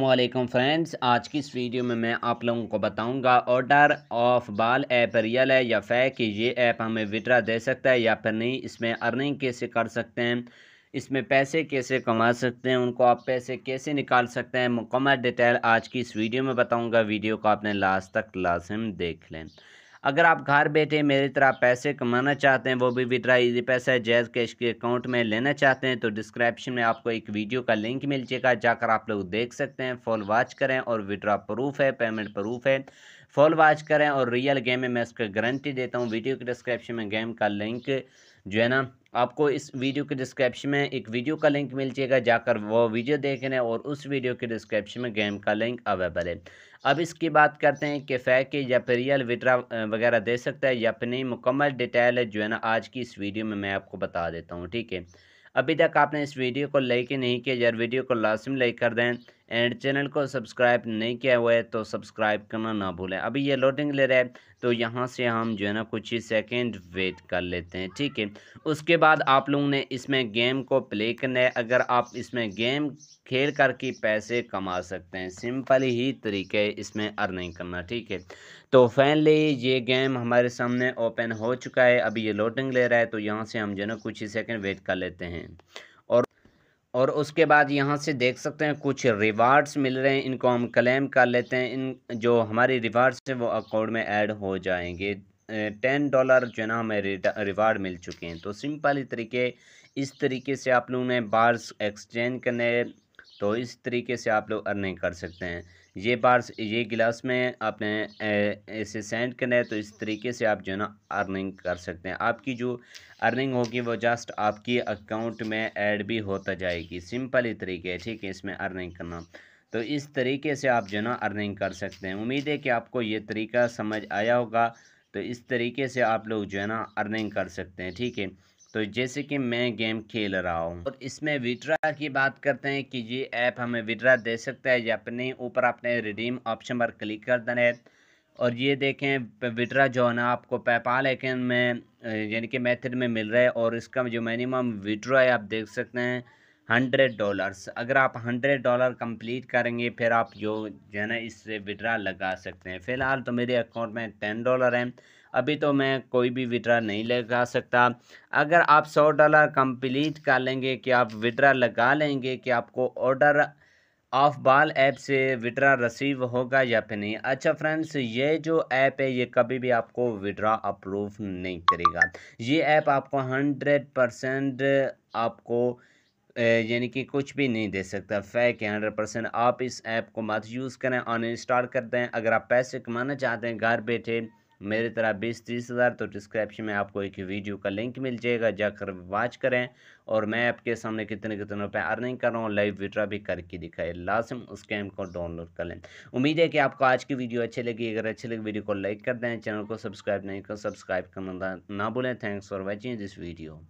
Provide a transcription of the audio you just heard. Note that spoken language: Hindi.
वालेकुम फ्रेंड्स आज की इस वीडियो में मैं आप लोगों को बताऊंगा order of ball app real है या फैक कि ये ऐप हमें विड्रा दे सकता है या फिर नहीं इसमें अर्निंग कैसे कर सकते हैं इसमें पैसे कैसे कमा सकते हैं उनको आप पैसे कैसे निकाल सकते हैं मुकम्मल डिटेल आज की इस वीडियो में बताऊंगा वीडियो को आपने लास्ट तक लाजम देख लें अगर आप घर बैठे मेरी तरह पैसे कमाना चाहते हैं वो भी विद्रा इजी पैसा जैज़ कैश के अकाउंट में लेना चाहते हैं तो डिस्क्रिप्शन में आपको एक वीडियो का लिंक मिल जाएगा जाकर आप लोग देख सकते हैं फॉल वॉच करें और विड्रा प्रूफ है पेमेंट प्रूफ है फॉल वॉच करें और रियल गेम में मैं इसका गारंटी देता हूँ वीडियो के डिस्क्रिप्शन में गेम का लिंक जो है ना आपको इस वीडियो के डिस्क्रिप्शन में एक वीडियो का लिंक मिल जाएगा जाकर वो वीडियो देख लें और उस वीडियो के डिस्क्रिप्शन में गेम का लिंक अवेलेबल है अब इसकी बात करते हैं कि फैक या फिर रियल विड्रा वगैरह दे सकता है या अपनी मुकम्मल डिटेल है जो है ना आज की इस वीडियो में मैं आपको बता देता हूँ ठीक है अभी तक आपने इस वीडियो को लाइक नहीं किया यार वीडियो को लाजम लाइक कर दें एंड चैनल को सब्सक्राइब नहीं किया हुआ है तो सब्सक्राइब करना ना भूलें अभी ये लोडिंग ले रहा है तो यहाँ से हम जो है ना कुछ ही सेकेंड वेट कर लेते हैं ठीक है उसके बाद आप लोगों ने इसमें गेम को प्ले करना है अगर आप इसमें गेम खेल करके पैसे कमा सकते हैं सिंपल ही तरीके इसमें अर्निंग करना ठीक है तो फाइनली ये गेम हमारे सामने ओपन हो चुका है अभी ये लोडिंग ले रहा है तो यहाँ से हम जो है ना कुछ ही सेकेंड वेट कर लेते हैं और उसके बाद यहाँ से देख सकते हैं कुछ रिवार्ड्स मिल रहे हैं इनको हम क्लेम कर लेते हैं इन जो हमारी रिवार्ड्स हैं वो अकाउंट में ऐड हो जाएंगे टेन डॉलर जो है ना हमें रिवार्ड मिल चुके हैं तो सिंपल ही तरीके इस तरीके से आप लोगों ने बार्स एक्सचेंज करने तो इस तरीके से आप लोग अर्निंग कर सकते हैं ये पार्स ये गिलास में आपने इसे सेंड करना है तो इस तरीके से आप जो ना अर्निंग कर सकते हैं आपकी जो अर्निंग होगी वो जस्ट आपकी अकाउंट में ऐड भी होता जाएगी सिंपल ही तरीके है ठीक है इसमें अर्निंग करना तो इस तरीके से आप जो ना अर्निंग कर सकते हैं उम्मीद है कि आपको ये तरीका समझ आया होगा तो इस तरीके से आप लोग जो है ना अर्निंग कर सकते हैं ठीक है तो जैसे कि मैं गेम खेल रहा हूँ और इसमें विड्रा की बात करते हैं कि ये ऐप हमें विड्रा दे सकता है या अपने ऊपर आपने रिडीम ऑप्शन पर क्लिक कर देना है और ये देखें विड्रा जो है ना आपको पेपाल आइकन में यानी कि मेथड में मिल रहा है और इसका जो मिनिमम विड्रा है आप देख सकते हैं हंड्रेड डॉलर्स अगर आप हंड्रेड डॉलर कंप्लीट करेंगे फिर आप जो जो है ना इससे विड्रा लगा सकते हैं फ़िलहाल तो मेरे अकाउंट में टेन डॉलर हैं अभी तो मैं कोई भी विड्रा नहीं लगा सकता अगर आप सौ डॉलर कंप्लीट कर लेंगे कि आप विड्रा लगा लेंगे कि आपको ऑर्डर ऑफ बाल ऐप से विड्रा रिसीव होगा या फिर नहीं अच्छा फ्रेंड्स ये जो ऐप है ये कभी भी आपको विड्रा अप्रूव नहीं करेगा ये ऐप आपको हंड्रेड परसेंट आपको यानी कि कुछ भी नहीं दे सकता फैक है हंड्रेड परसेंट आप इस ऐप को मत यूज़ करें अनइंस्टॉल कर दें अगर आप पैसे कमाना चाहते हैं घर बैठे मेरी तरह बीस तीस हज़ार तो डिस्क्रिप्शन में आपको एक वीडियो का लिंक मिल जाएगा जाकर वॉच करें और मैं आपके सामने कितने कितने रुपए अर्निंग कर रहा हूँ लाइव विड्रा भी करके दिखाए लाजम उस गेम को डाउनलोड कर लें उम्मीद है कि आपको आज की वीडियो अच्छी लगी अगर अच्छी लगी वीडियो को लाइक कर दें चैनल को सब्सक्राइब नहीं कर सब्सक्राइब करना ना भूलें thanks for watching this video